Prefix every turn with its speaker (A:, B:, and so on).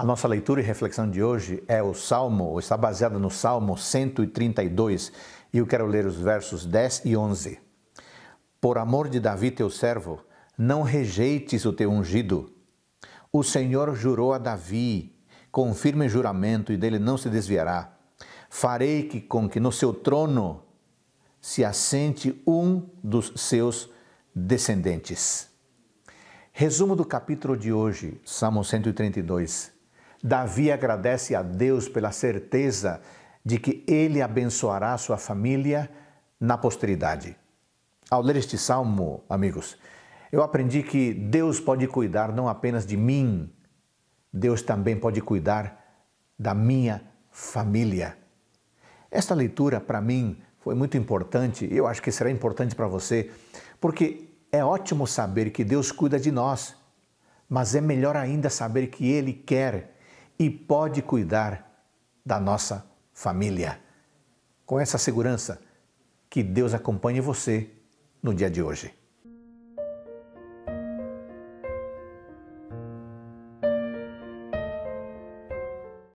A: A nossa leitura e reflexão de hoje é o Salmo, está baseada no Salmo 132, e eu quero ler os versos 10 e 11. Por amor de Davi, teu servo, não rejeites o teu ungido. O Senhor jurou a Davi com firme juramento e dele não se desviará. Farei que com que no seu trono se assente um dos seus descendentes. Resumo do capítulo de hoje, Salmo 132. Davi agradece a Deus pela certeza de que ele abençoará sua família na posteridade. Ao ler este salmo, amigos, eu aprendi que Deus pode cuidar não apenas de mim, Deus também pode cuidar da minha família. Esta leitura, para mim, foi muito importante e eu acho que será importante para você, porque é ótimo saber que Deus cuida de nós, mas é melhor ainda saber que Ele quer e pode cuidar da nossa família. Com essa segurança, que Deus acompanhe você no dia de hoje.